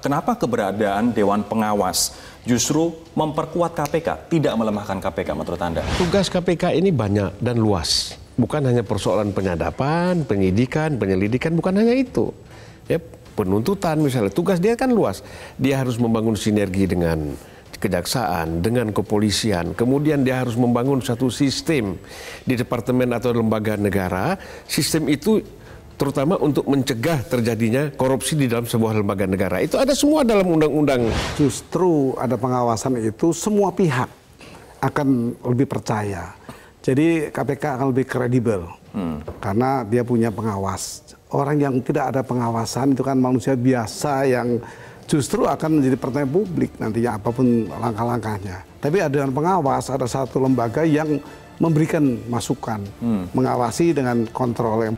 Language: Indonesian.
Kenapa keberadaan Dewan Pengawas justru memperkuat KPK, tidak melemahkan KPK menurut Anda? Tugas KPK ini banyak dan luas. Bukan hanya persoalan penyadapan, penyidikan, penyelidikan, bukan hanya itu. Ya, penuntutan misalnya, tugas dia kan luas. Dia harus membangun sinergi dengan kejaksaan, dengan kepolisian. Kemudian dia harus membangun satu sistem di departemen atau lembaga negara. Sistem itu terutama untuk mencegah terjadinya korupsi di dalam sebuah lembaga negara. Itu ada semua dalam undang-undang. Justru ada pengawasan itu semua pihak akan lebih percaya. Jadi KPK akan lebih kredibel hmm. karena dia punya pengawas. Orang yang tidak ada pengawasan itu kan manusia biasa yang justru akan menjadi pertanyaan publik nantinya apapun langkah-langkahnya. Tapi ada pengawas, ada satu lembaga yang memberikan masukan, hmm. mengawasi dengan kontrol yang